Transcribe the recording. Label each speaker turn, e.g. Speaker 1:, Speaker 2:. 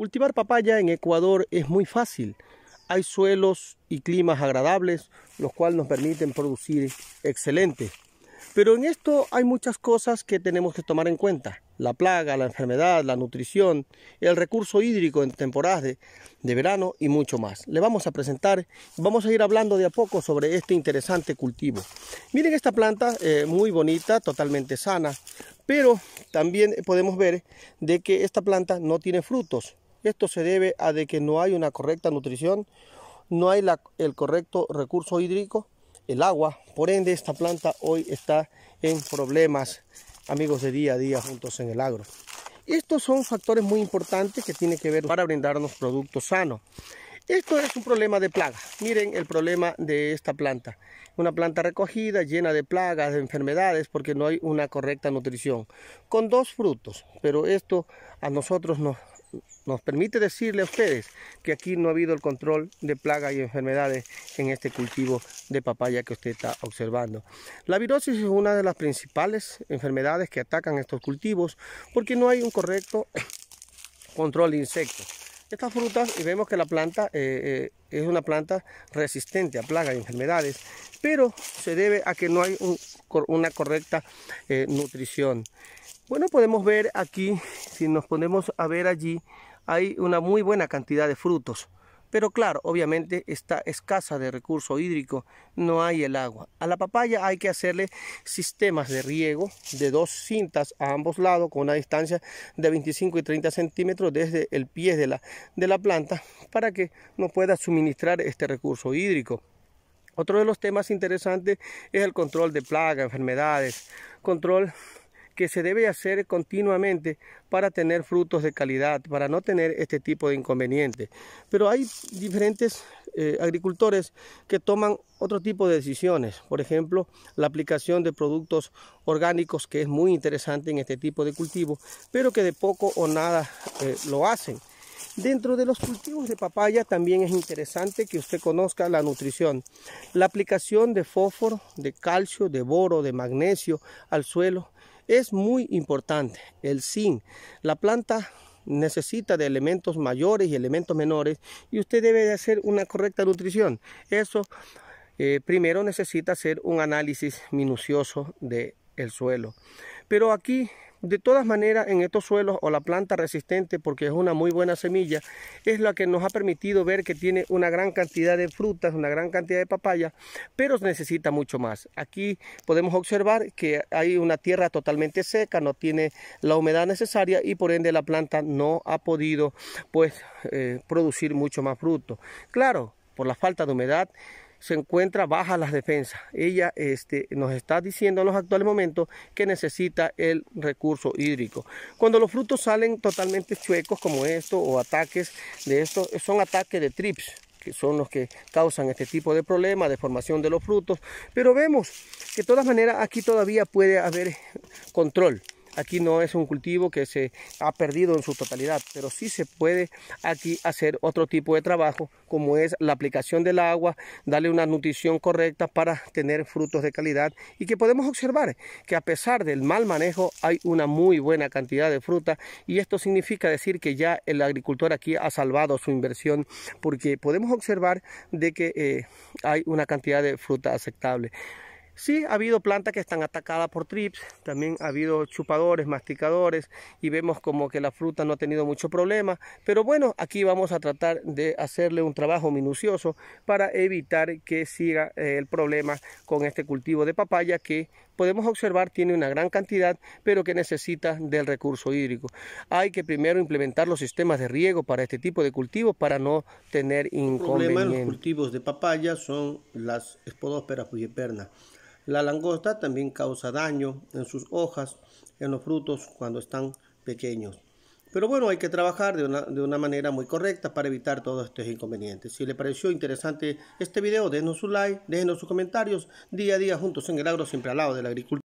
Speaker 1: Cultivar papaya en Ecuador es muy fácil. Hay suelos y climas agradables, los cuales nos permiten producir excelente. Pero en esto hay muchas cosas que tenemos que tomar en cuenta. La plaga, la enfermedad, la nutrición, el recurso hídrico en temporadas de, verano y mucho más. Le vamos a presentar, vamos a ir hablando de a poco sobre este interesante cultivo. Miren esta planta eh, muy bonita, totalmente sana, pero también podemos ver de que esta planta no tiene frutos. Esto se debe a de que no hay una correcta nutrición, no hay el correcto recurso hídrico, el agua. Por ende, esta planta hoy está en problemas, amigos de día a día juntos en el agro. Estos son factores muy importantes que tienen que ver para brindarnos productos sanos. Esto es un problema de plaga. Miren el problema de esta planta. Una planta recogida, llena de plagas, de enfermedades, porque no hay una correcta nutrición. Con dos frutos, pero esto a nosotros nos nos permite decirle a ustedes que aquí no ha habido el control de plagas y enfermedades en este cultivo de papaya que usted está observando. La virosis es una de las principales enfermedades que atacan estos cultivos porque no hay un correcto control de insectos. Estas frutas, y vemos que la planta eh, eh, es una planta resistente a plagas y enfermedades, pero se debe a que no hay una correcta eh, nutrición. Bueno, podemos ver aquí, si nos ponemos a ver allí, hay una muy buena cantidad de frutos. Pero claro, obviamente está escasa de recurso hídrico, no hay el agua. A la papaya hay que hacerle sistemas de riego de dos cintas a ambos lados con una distancia de 25 y 30 centímetros desde el pie de la, de la planta para que nos pueda suministrar este recurso hídrico. Otro de los temas interesantes es el control de plagas, enfermedades, control que se debe hacer continuamente para tener frutos de calidad, para no tener este tipo de inconvenientes. Pero hay diferentes eh, agricultores que toman otro tipo de decisiones, por ejemplo, la aplicación de productos orgánicos, que es muy interesante en este tipo de cultivo, pero que de poco o nada eh, lo hacen. Dentro de los cultivos de papaya también es interesante que usted conozca la nutrición. La aplicación de fósforo, de calcio, de boro, de magnesio al suelo es muy importante. El zinc. La planta necesita de elementos mayores y elementos menores y usted debe de hacer una correcta nutrición. Eso eh, primero necesita hacer un análisis minucioso del suelo. Pero aquí de todas maneras, en estos suelos o la planta resistente, porque es una muy buena semilla, es la que nos ha permitido ver que tiene una gran cantidad de frutas, una gran cantidad de papaya, pero necesita mucho más. Aquí podemos observar que hay una tierra totalmente seca, no tiene la humedad necesaria y por ende la planta no ha podido pues eh, producir mucho más fruto. Claro, por la falta de humedad se encuentra baja las defensas. Ella este, nos está diciendo en los actuales momentos que necesita el recurso hídrico. Cuando los frutos salen totalmente chuecos como esto o ataques de estos, son ataques de trips que son los que causan este tipo de problemas de formación de los frutos, pero vemos que de todas maneras aquí todavía puede haber control. Aquí no es un cultivo que se ha perdido en su totalidad, pero sí se puede aquí hacer otro tipo de trabajo, como es la aplicación del agua, darle una nutrición correcta para tener frutos de calidad y que podemos observar que a pesar del mal manejo hay una muy buena cantidad de fruta y esto significa decir que ya el agricultor aquí ha salvado su inversión porque podemos observar de que eh, hay una cantidad de fruta aceptable. Sí, ha habido plantas que están atacadas por trips, también ha habido chupadores, masticadores y vemos como que la fruta no ha tenido mucho problema, pero bueno, aquí vamos a tratar de hacerle un trabajo minucioso para evitar que siga eh, el problema con este cultivo de papaya que podemos observar tiene una gran cantidad, pero que necesita del recurso hídrico. Hay que primero implementar los sistemas de riego para este tipo de cultivos para no tener inconvenientes. El problema de los cultivos de papaya son las espodósperas puyepernas. Pues, la langosta también causa daño en sus hojas, en los frutos cuando están pequeños. Pero bueno, hay que trabajar de una, manera muy correcta para evitar todos estos inconvenientes. Si le pareció interesante este video, denos su like, déjenos sus comentarios. Día a día juntos en el agro, siempre al lado de la agricultura.